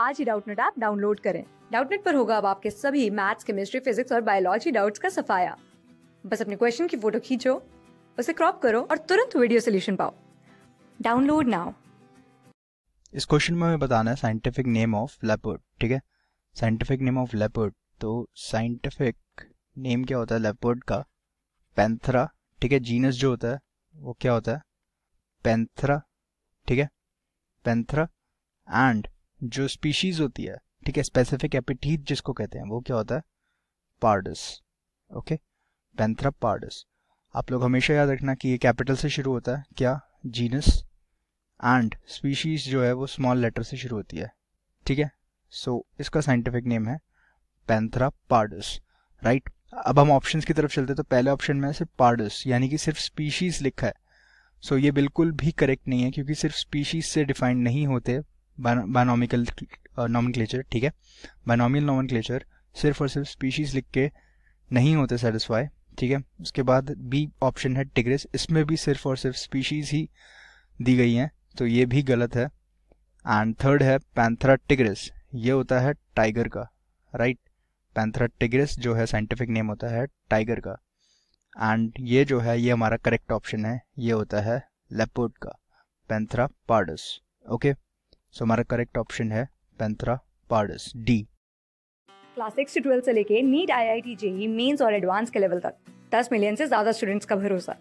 आज ही Doubtnut app download करें डाउटनेट पर होगा अब आपके सभी मैथ्स केमिस्ट्री फिजिक्स और बायोलॉजी डाउट्स का सफाया बस अपने क्वेश्चन की फोटो खींचो उसे क्रॉप करो और तुरंत वीडियो सोल्यूशन पाओ डाउनलोड नाउ इस क्वेश्चन में हमें बताना है साइंटिफिक नेम ऑफ लेपर्ड ठीक है साइंटिफिक नेम ऑफ लेपर्ड तो साइंटिफिक नेम क्या होता है लेपर्ड का पेंथरा ठीक है जीनस जो होता है वो क्या होता है पेंथरा ठीक है पेंथरा एंड जो स्पीशीज होती है ठीक है स्पेसिफिक एपिटीथ जिसको कहते हैं वो क्या होता है पार्डस ओके पेंथ्रप पार्डस आप लोग हमेशा याद रखना कि ये कैपिटल से शुरू होता है क्या जीनस एंड स्पीशीज जो है वो स्मॉल लेटर से शुरू होती है ठीक है सो so, इसका साइंटिफिक नेम है पेंथ्रा पार्डस राइट अब हम ऑप्शंस की तरफ चलते हैं तो पहले ऑप्शन में सिर्फ पार्डस यानी कि सिर्फ स्पीशीज लिखा है सो so, ये बिल्कुल भी करेक्ट नहीं है क्योंकि सिर्फ स्पीशीज से डिफाइंड नहीं होते बानोमिकल नॉमिनक्लेचर uh, ठीक है बानोमियल नॉमनक्लेचर सिर्फ और सिर्फ स्पीशीज़ लिख के नहीं होते सेटिस्फाई ठीक है उसके बाद बी ऑप्शन है टिग्रिस इसमें भी सिर्फ और सिर्फ स्पीशीज़ ही दी गई हैं तो ये भी गलत है एंड थर्ड है पैंथरा टिग्रिस ये होता है टाइगर का राइट पैंथरा टिग्रिस जो है साइंटिफिक नेम होता है टाइगर का एंड ये जो है ये हमारा करेक्ट ऑप्शन है ये होता है लेपोर्ड का Panthera pardus okay okay? So हमारा करेक्ट ऑप्शन है Panthera pardus D class six से ट्वेल्थ से लेके NEET I I T JEE mains और एडवांस के लेवल तक दस मिलियन से ज्यादा स्टूडेंट्स का भरोसा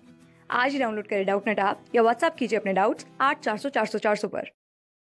आज ही डाउनलोड करें डाउट नेट आप या व्हाट्सएप कीजिए अपने डाउट्स आठ चार सौ चार सौ चार सौ पर